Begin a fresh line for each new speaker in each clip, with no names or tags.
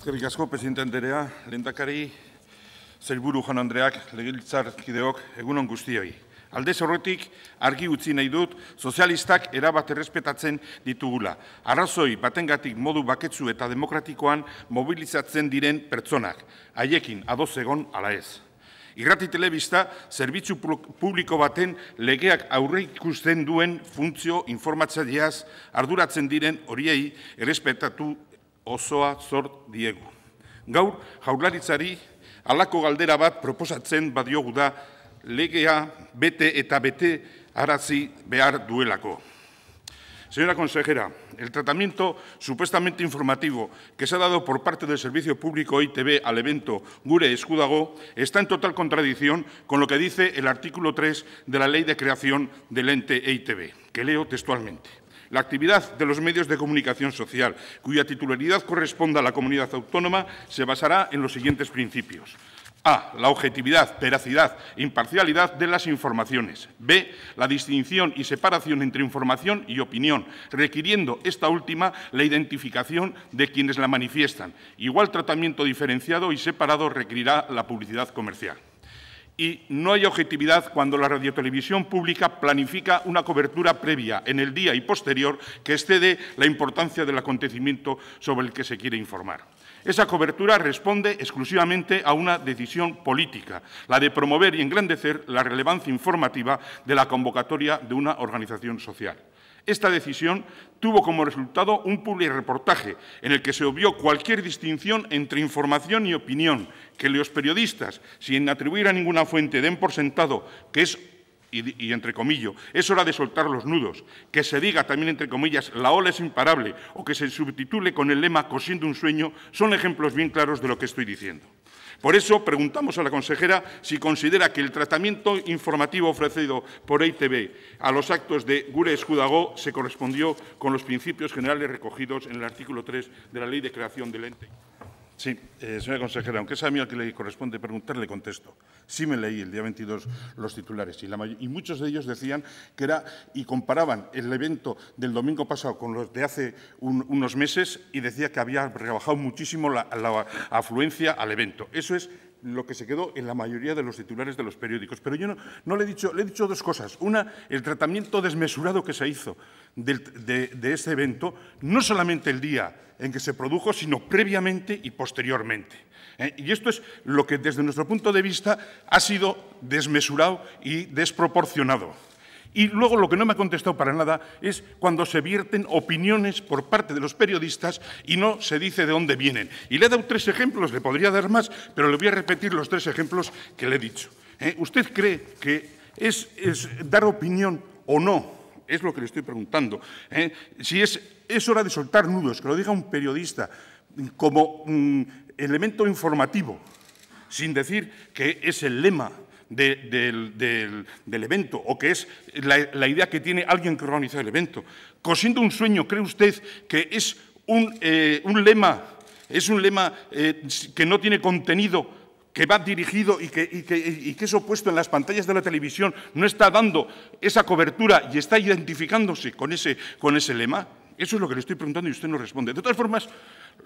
Eskerrik asko, presidente Anderea, zelburu Juan Andreak, legiltzar kideok, egunon guztioi. Aldez horretik argi utzi nahi dut, sozialistak erabat errespetatzen ditugula. Arrazoi batengatik modu baketsu eta demokratikoan mobilizatzen diren pertsonak. Haiekin adoz egon ala ez. Irrati telebista, zerbitzu publiko baten legeak aurre ikusten duen funtzio informatzaileaz arduratzen diren horiei errespetatu osoa sort diego. Gaur, jaurlaritzari alaco galdera bat proposatzen badiogu legea bete eta arazi bear duelako. Señora consejera, el tratamiento supuestamente informativo que se ha dado por parte del Servicio Público ITV al evento Gure Escudago está en total contradicción con lo que dice el artículo 3 de la Ley de Creación del ente EITB, que leo textualmente la actividad de los medios de comunicación social, cuya titularidad corresponda a la comunidad autónoma, se basará en los siguientes principios. A. La objetividad, veracidad e imparcialidad de las informaciones. B. La distinción y separación entre información y opinión, requiriendo esta última la identificación de quienes la manifiestan. Igual tratamiento diferenciado y separado requerirá la publicidad comercial y no hay objetividad cuando la radiotelevisión pública planifica una cobertura previa en el día y posterior que excede la importancia del acontecimiento sobre el que se quiere informar. Esa cobertura responde exclusivamente a una decisión política, la de promover y engrandecer la relevancia informativa de la convocatoria de una organización social. Esta decisión tuvo como resultado un reportaje en el que se obvió cualquier distinción entre información y opinión, que los periodistas, sin atribuir a ninguna fuente, den por sentado que es y, entre comillas, es hora de soltar los nudos, que se diga también entre comillas, la ola es imparable, o que se subtitule con el lema cosiendo un sueño, son ejemplos bien claros de lo que estoy diciendo. Por eso preguntamos a la consejera si considera que el tratamiento informativo ofrecido por EITB a los actos de Gure Escudagó se correspondió con los principios generales recogidos en el artículo 3 de la Ley de Creación del Ente. Sí, eh, señora consejera, aunque sea a mí al que le corresponde preguntarle, contesto. Sí me leí el día 22 los titulares y, la y, muchos de ellos decían que era y comparaban el evento del domingo pasado con los de hace unos meses y decía que había rebajado muchísimo la afluencia al evento. Eso es lo que se quedó en la mayoría de los titulares de los periódicos. Pero yo no, le, he dicho, le he dicho dos cosas. Una, el tratamiento desmesurado que se hizo de, ese evento, no solamente el día en que se produjo, sino previamente y posteriormente. ¿eh? Y esto es lo que desde nuestro punto de vista ha sido desmesurado y desproporcionado. Y luego lo que no me ha contestado para nada es cuando se vierten opiniones por parte de los periodistas y no se dice de dónde vienen. Y le he dado tres ejemplos, le podría dar más, pero le voy a repetir los tres ejemplos que le he dicho. ¿Eh? ¿Usted cree que es, dar opinión o no? Es lo que le estoy preguntando. ¿eh? Si es, hora de soltar nudos, que lo diga un periodista como mm, elemento informativo, sin decir que es el lema del, evento o que es la, idea que tiene alguien que organiza el evento. Cosiendo un sueño, ¿cree usted que es un, eh, lema, es un lema eh, que no tiene contenido, que va dirigido y que, y que, en las pantallas de la televisión, no está dando esa cobertura y está identificándose con ese, con ese lema? Eso es lo que le estoy preguntando y usted no responde. De todas formas,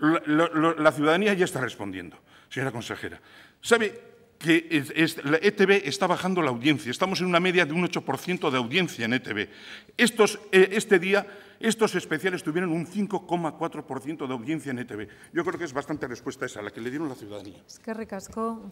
la, la ciudadanía ya está respondiendo, señora consejera. ¿Sabe que la ETV está bajando la audiencia. Estamos en una media de un 8% de audiencia en ETB. Estos, eh, este día, estos especiales tuvieron un 5,4% de audiencia en ETB. Yo creo que es bastante respuesta esa, la que le dieron la ciudadanía. Es que recascó,